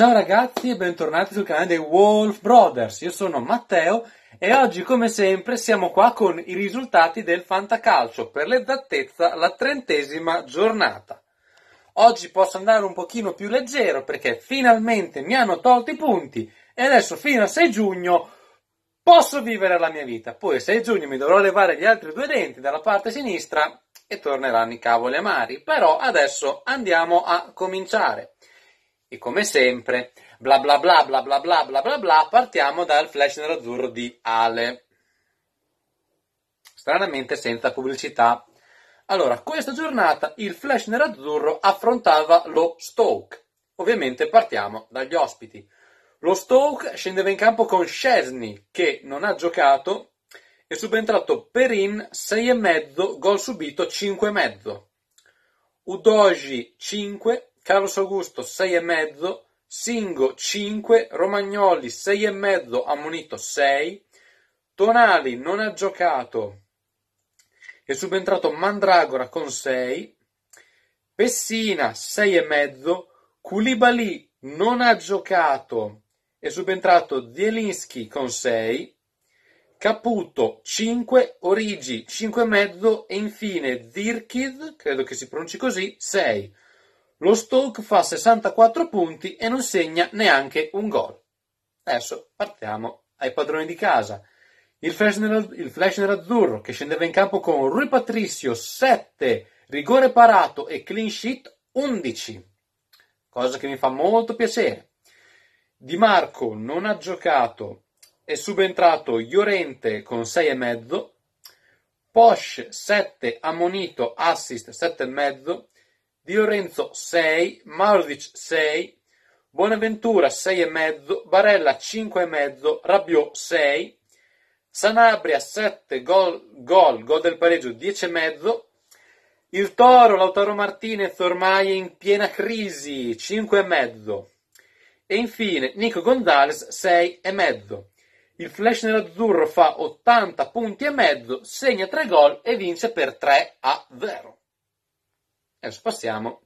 Ciao ragazzi e bentornati sul canale dei Wolf Brothers, io sono Matteo e oggi come sempre siamo qua con i risultati del Fantacalcio per l'esattezza la trentesima giornata. Oggi posso andare un pochino più leggero perché finalmente mi hanno tolto i punti e adesso fino al 6 giugno posso vivere la mia vita. Poi il 6 giugno mi dovrò levare gli altri due denti dalla parte sinistra e torneranno i cavoli amari, però adesso andiamo a cominciare. E come sempre, bla bla bla bla bla bla bla bla bla, partiamo dal flash nell'azzurro di Ale. Stranamente senza pubblicità. Allora, questa giornata il flash nell'azzurro affrontava lo Stoke. Ovviamente partiamo dagli ospiti. Lo Stoke scendeva in campo con Scesni, che non ha giocato, e subentrato Perin 6,5, gol subito 5,5. Udoji 5, Carlos Augusto 6,5, Singo 5, Romagnoli 6,5, ammonito 6, Tonali non ha giocato, è subentrato Mandragora con 6, Pessina 6,5, Culibali non ha giocato, è subentrato Zielinski con 6, Caputo 5, Origi 5,5 e infine Zirkid, credo che si pronunci così, 6. Lo Stoke fa 64 punti e non segna neanche un gol. Adesso partiamo ai padroni di casa. Il flash, il flash nerazzurro che scendeva in campo con Rui Patricio 7, rigore parato e clean sheet 11, cosa che mi fa molto piacere. Di Marco non ha giocato, è subentrato Llorente con 6,5, Posh 7, ammonito, assist 7,5, di Lorenzo 6, Mauritius 6, Buonaventura 6,5, Barella 5,5, Rabiot 6, Sanabria 7 gol, gol, gol del pareggio 10,5, il Toro Lautaro Martinez ormai è in piena crisi 5,5 e infine Nico Gonzalez 6,5. Il flash nell'azzurro fa 80 punti e mezzo, segna 3 gol e vince per 3 a 0. Adesso passiamo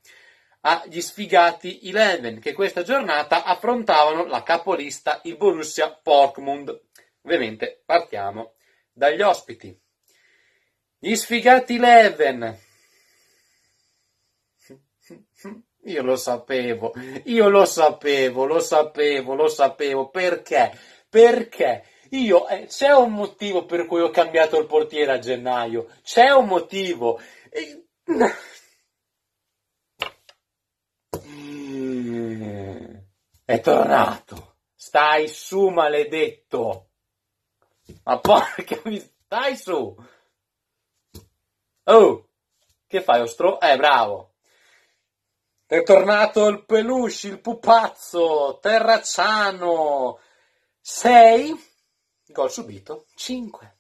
agli sfigati 11 che questa giornata affrontavano la capolista il Borussia Portmund. Ovviamente partiamo dagli ospiti. Gli sfigati 11. Io lo sapevo, io lo sapevo, lo sapevo, lo sapevo. Perché? Perché? Io, eh, c'è un motivo per cui ho cambiato il portiere a gennaio. C'è un motivo. E... È tornato. Stai su, maledetto. Ma porca mi... Stai su. Oh, che fai, ostro? Eh, bravo. È tornato il peluche, il pupazzo, Terracciano. 6. Gol subito, 5.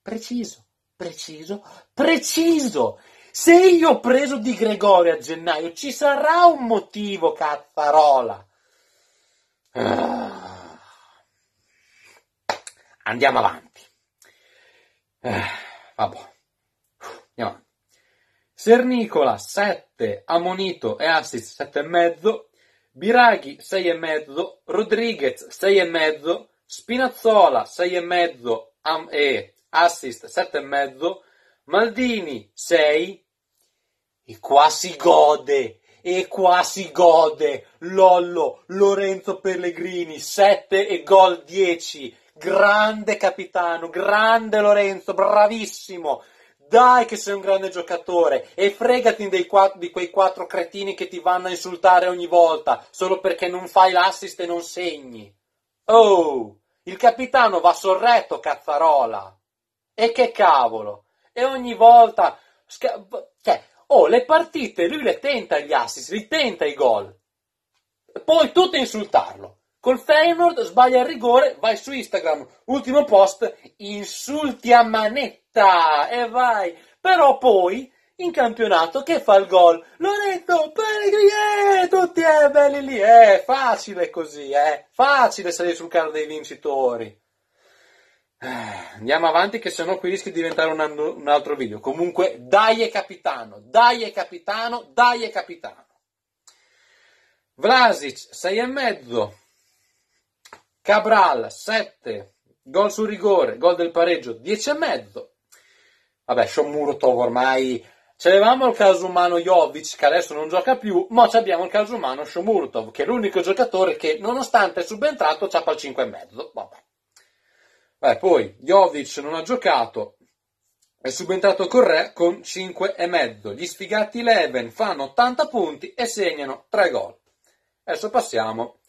Preciso, preciso, preciso. Se io ho preso Di Gregorio a gennaio, ci sarà un motivo, cazzarola. Ah. Andiamo avanti. Eh, vabbè. Andiamo avanti. Sernicola 7, Amonito e Assis 7,5, Biraghi 6,5, Rodriguez 6,5, Spinazzola 6,5 e Assist 7,5, Maldini 6, e qua si gode, e qua si gode. Lollo, Lorenzo Pellegrini, 7 e gol 10. Grande capitano, grande Lorenzo, bravissimo. Dai che sei un grande giocatore e fregati quattro, di quei quattro cretini che ti vanno a insultare ogni volta solo perché non fai l'assist e non segni. Oh, il capitano va sorretto, cazzarola. E che cavolo! E ogni volta... Sca- cioè, Oh, le partite lui le tenta gli assist, li tenta i gol. Poi tutti insultarlo. Col Feyenoord sbaglia il rigore, vai su Instagram, ultimo post, insulti a manetta e vai. Però poi, in campionato, che fa il gol? Loretto, Pellegrini, eh, tutti eh, belli lì, è eh, facile così, è eh, facile salire sul carro dei vincitori. Andiamo avanti che sennò qui rischi di diventare un, anno, un altro video. Comunque, dai e capitano, dai e capitano, dai e capitano. Vlasic 6 e mezzo. Cabral 7, gol sul rigore, gol del pareggio 10 e mezzo. Vabbè, Shomuro Tov ormai C'avevamo il caso umano Jovic che adesso non gioca più, ma abbiamo il caso umano Shomurtov che è l'unico giocatore che nonostante è subentrato ci c'ha il mezzo. Vabbè. Beh, poi Jovic non ha giocato, è subentrato Correa con 5,5. Gli sfigati Leven fanno 80 punti e segnano 3 gol. Adesso passiamo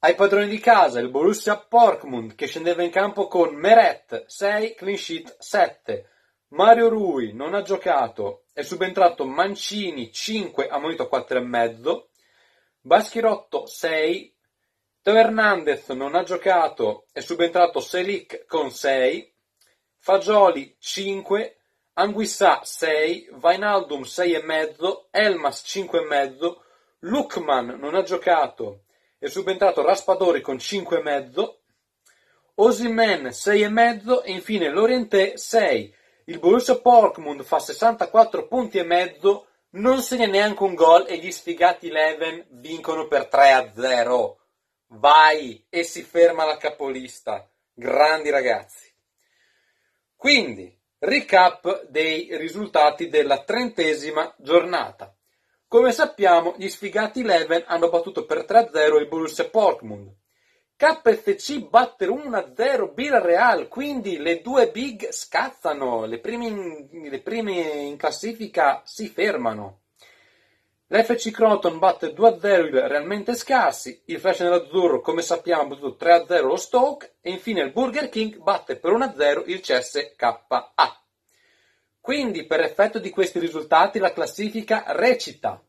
ai padroni di casa, il Borussia Porkmund che scendeva in campo con Meret 6, clean sheet 7. Mario Rui non ha giocato, è subentrato Mancini 5, ammonito 4,5. Baschirotto 6, Teo Hernandez non ha giocato, è subentrato Selic con 6, Fagioli 5, Anguissà 6, Vainaldum 6,5, Elmas 5,5, Lukman non ha giocato, è subentrato Raspadori con 5,5, Osimen 6,5 e infine Lorientè 6. Il Borussia Porkmund fa 64 punti e mezzo, non segna neanche un gol e gli sfigati Leven vincono per 3 0 vai e si ferma la capolista. Grandi ragazzi. Quindi, recap dei risultati della trentesima giornata. Come sappiamo, gli sfigati Leven hanno battuto per 3-0 il Borussia Portmund. KFC batte 1-0 Real, quindi le due big scazzano, le prime le prime in classifica si fermano. L'FC Croton batte 2-0 il realmente scarsi, il Flash nerazzurro come sappiamo ha battuto 3-0 lo Stoke e infine il Burger King batte per 1-0 il CSKA. Quindi per effetto di questi risultati la classifica recita.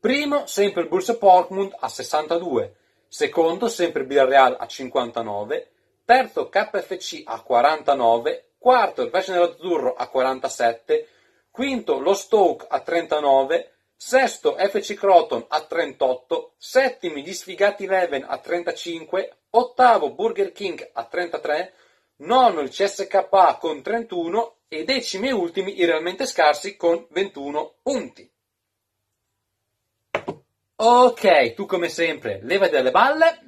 Primo sempre il Borussia Portmund a 62, secondo sempre il Villarreal a 59, terzo KFC a 49, quarto il Flash nerazzurro a 47, quinto lo Stoke a 39, sesto FC Croton a 38, settimi gli sfigati Leven a 35, ottavo Burger King a 33, nono il CSKA con 31 e decimi e ultimi i realmente scarsi con 21 punti. Ok, tu come sempre leva delle balle.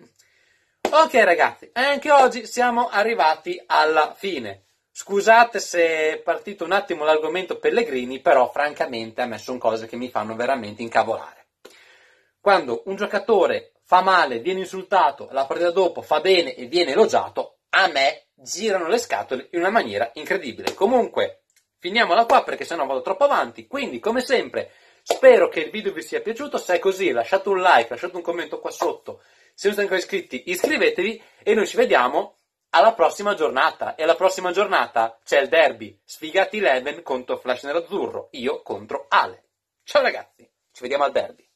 Ok ragazzi, anche oggi siamo arrivati alla fine. Scusate se è partito un attimo l'argomento Pellegrini, però francamente a me sono cose che mi fanno veramente incavolare. Quando un giocatore fa male, viene insultato, la partita dopo fa bene e viene elogiato, a me girano le scatole in una maniera incredibile. Comunque, finiamola qua perché sennò vado troppo avanti. Quindi, come sempre, spero che il video vi sia piaciuto. Se è così, lasciate un like, lasciate un commento qua sotto. Se non siete ancora iscritti, iscrivetevi e noi ci vediamo alla prossima giornata. E alla prossima giornata c'è il derby. Sfigati Leven contro Flash Nerazzurro. Io contro Ale. Ciao ragazzi, ci vediamo al derby.